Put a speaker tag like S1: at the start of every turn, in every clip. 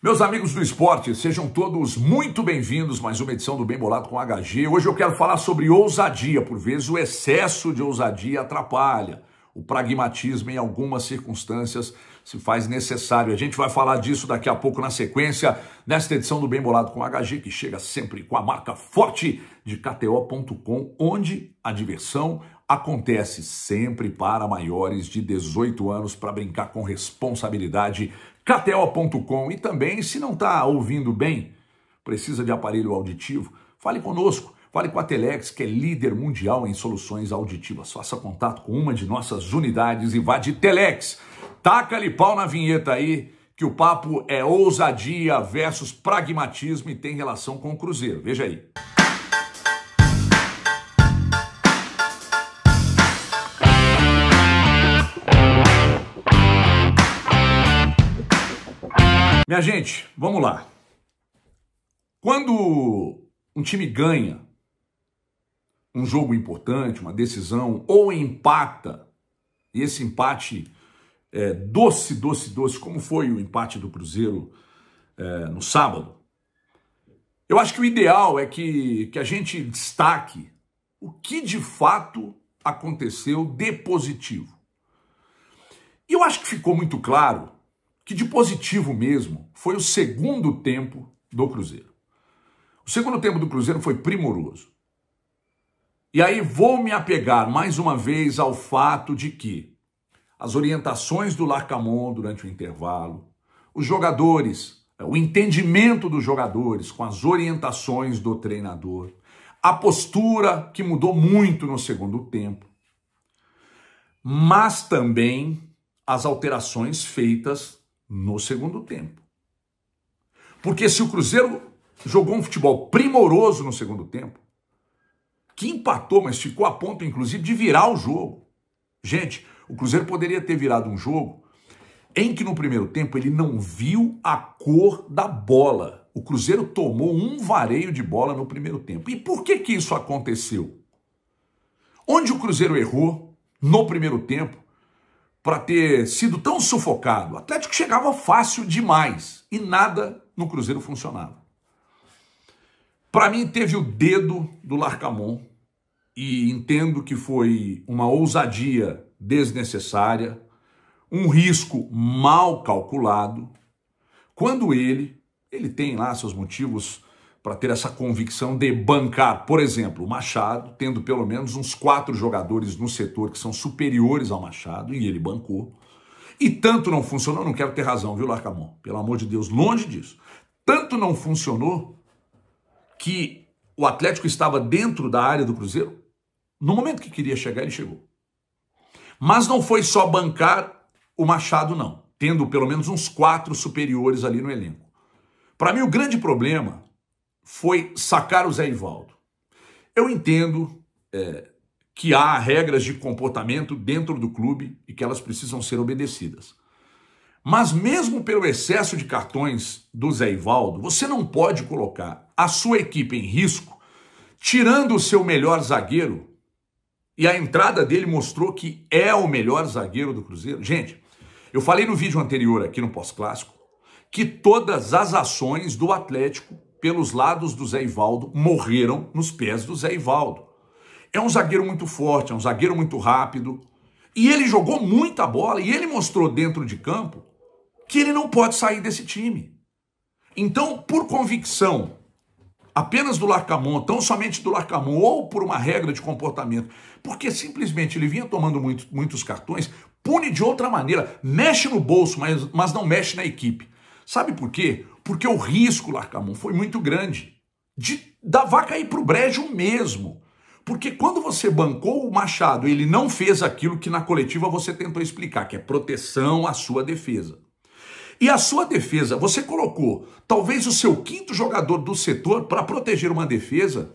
S1: Meus amigos do esporte, sejam todos muito bem-vindos mais uma edição do Bem Bolado com HG. Hoje eu quero falar sobre ousadia. Por vezes o excesso de ousadia atrapalha. O pragmatismo, em algumas circunstâncias, se faz necessário. A gente vai falar disso daqui a pouco na sequência, nesta edição do Bem Bolado com HG, que chega sempre com a marca forte de KTO.com, onde a diversão, acontece sempre para maiores de 18 anos para brincar com responsabilidade. KTO.com e também, se não está ouvindo bem, precisa de aparelho auditivo, fale conosco. Fale com a Telex, que é líder mundial em soluções auditivas. Faça contato com uma de nossas unidades e vá de Telex. Taca-lhe pau na vinheta aí, que o papo é ousadia versus pragmatismo e tem relação com o Cruzeiro. Veja aí. Minha gente, vamos lá. Quando um time ganha um jogo importante, uma decisão, ou empata, e esse empate é, doce, doce, doce, como foi o empate do Cruzeiro é, no sábado, eu acho que o ideal é que, que a gente destaque o que de fato aconteceu de positivo. E eu acho que ficou muito claro que de positivo mesmo foi o segundo tempo do Cruzeiro. O segundo tempo do Cruzeiro foi primoroso. E aí vou me apegar mais uma vez ao fato de que as orientações do Larcamon durante o intervalo, os jogadores, é, o entendimento dos jogadores com as orientações do treinador, a postura que mudou muito no segundo tempo, mas também as alterações feitas no segundo tempo. Porque se o Cruzeiro jogou um futebol primoroso no segundo tempo, que empatou, mas ficou a ponto, inclusive, de virar o jogo. Gente, o Cruzeiro poderia ter virado um jogo em que no primeiro tempo ele não viu a cor da bola. O Cruzeiro tomou um vareio de bola no primeiro tempo. E por que que isso aconteceu? Onde o Cruzeiro errou no primeiro tempo para ter sido tão sufocado. O Atlético chegava fácil demais e nada no Cruzeiro funcionava. Para mim, teve o dedo do Larcamon e entendo que foi uma ousadia desnecessária, um risco mal calculado, quando ele, ele tem lá seus motivos para ter essa convicção de bancar, por exemplo, o Machado, tendo pelo menos uns quatro jogadores no setor que são superiores ao Machado, e ele bancou. E tanto não funcionou, não quero ter razão, viu, Larcamon? Pelo amor de Deus, longe disso. Tanto não funcionou que o Atlético estava dentro da área do Cruzeiro. No momento que queria chegar, ele chegou. Mas não foi só bancar o Machado, não. Tendo pelo menos uns quatro superiores ali no elenco. Para mim, o grande problema foi sacar o Zé Ivaldo. Eu entendo é, que há regras de comportamento dentro do clube e que elas precisam ser obedecidas. Mas mesmo pelo excesso de cartões do Zé Ivaldo, você não pode colocar a sua equipe em risco, tirando o seu melhor zagueiro, e a entrada dele mostrou que é o melhor zagueiro do Cruzeiro. Gente, eu falei no vídeo anterior aqui no pós-clássico que todas as ações do Atlético pelos lados do Zé Ivaldo, morreram nos pés do Zé Ivaldo. É um zagueiro muito forte, é um zagueiro muito rápido. E ele jogou muita bola e ele mostrou dentro de campo que ele não pode sair desse time. Então, por convicção, apenas do Larcamon, tão somente do Larcamon, ou por uma regra de comportamento, porque simplesmente ele vinha tomando muito, muitos cartões, pune de outra maneira, mexe no bolso, mas, mas não mexe na equipe. Sabe por quê? porque o risco, Larcamon, foi muito grande. De, da vaca ir para o brejo mesmo. Porque quando você bancou o Machado, ele não fez aquilo que na coletiva você tentou explicar, que é proteção à sua defesa. E a sua defesa, você colocou talvez o seu quinto jogador do setor para proteger uma defesa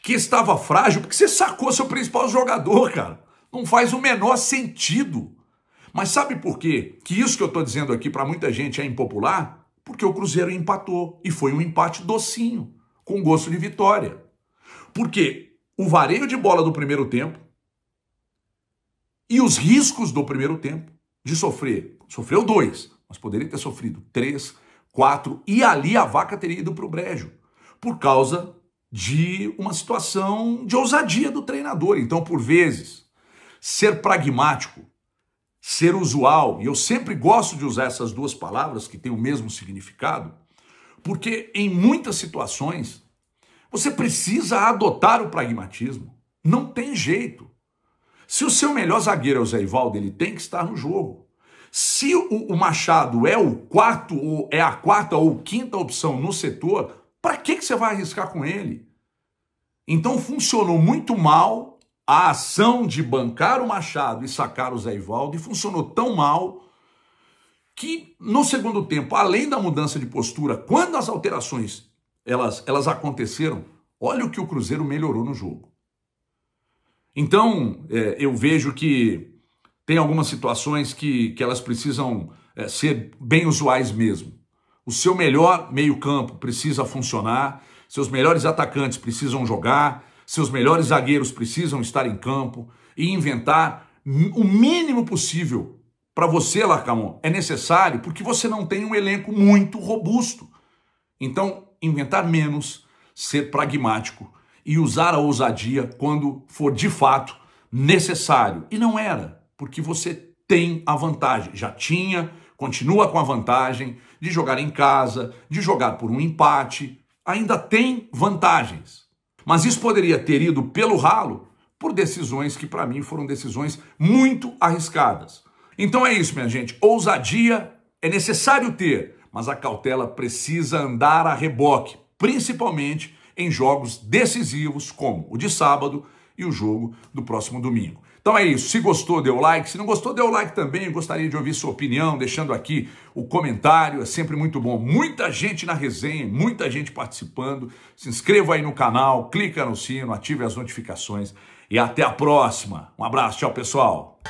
S1: que estava frágil, porque você sacou seu principal jogador, cara. Não faz o menor sentido. Mas sabe por quê? Que isso que eu estou dizendo aqui para muita gente é impopular? Porque o Cruzeiro empatou e foi um empate docinho, com gosto de vitória. Porque o vareio de bola do primeiro tempo e os riscos do primeiro tempo de sofrer, sofreu dois, mas poderia ter sofrido três, quatro, e ali a vaca teria ido para o brejo, por causa de uma situação de ousadia do treinador. Então, por vezes, ser pragmático ser usual, e eu sempre gosto de usar essas duas palavras que têm o mesmo significado, porque em muitas situações você precisa adotar o pragmatismo. Não tem jeito. Se o seu melhor zagueiro é o Zé Ivaldo, ele tem que estar no jogo. Se o, Machado é o quarto, ou é a quarta ou quinta opção no setor, para que, que você vai arriscar com ele? Então funcionou muito mal a ação de bancar o Machado e sacar o Zé Ivaldo e funcionou tão mal que no segundo tempo, além da mudança de postura, quando as alterações elas, elas aconteceram, olha o que o Cruzeiro melhorou no jogo. Então, é, eu vejo que tem algumas situações que, que elas precisam é, ser bem usuais mesmo. O seu melhor meio-campo precisa funcionar, seus melhores atacantes precisam jogar, seus melhores zagueiros precisam estar em campo e inventar o mínimo possível para você, Larcamon. É necessário porque você não tem um elenco muito robusto. Então, inventar menos, ser pragmático e usar a ousadia quando for de fato necessário. E não era, porque você tem a vantagem, já tinha, continua com a vantagem de jogar em casa, de jogar por um empate, ainda tem vantagens. Mas isso poderia ter ido pelo ralo por decisões que, para mim, foram decisões muito arriscadas. Então é isso, minha gente. Ousadia é necessário ter, mas a cautela precisa andar a reboque, principalmente em jogos decisivos como o de sábado e o jogo do próximo domingo. Então é isso. Se gostou, deu like. Se não gostou, deu like também. Eu gostaria de ouvir sua opinião, deixando aqui o comentário. É sempre muito bom. Muita gente na resenha, muita gente participando. Se inscreva aí no canal, clica no sino, ative as notificações. E até a próxima. Um abraço, tchau, pessoal.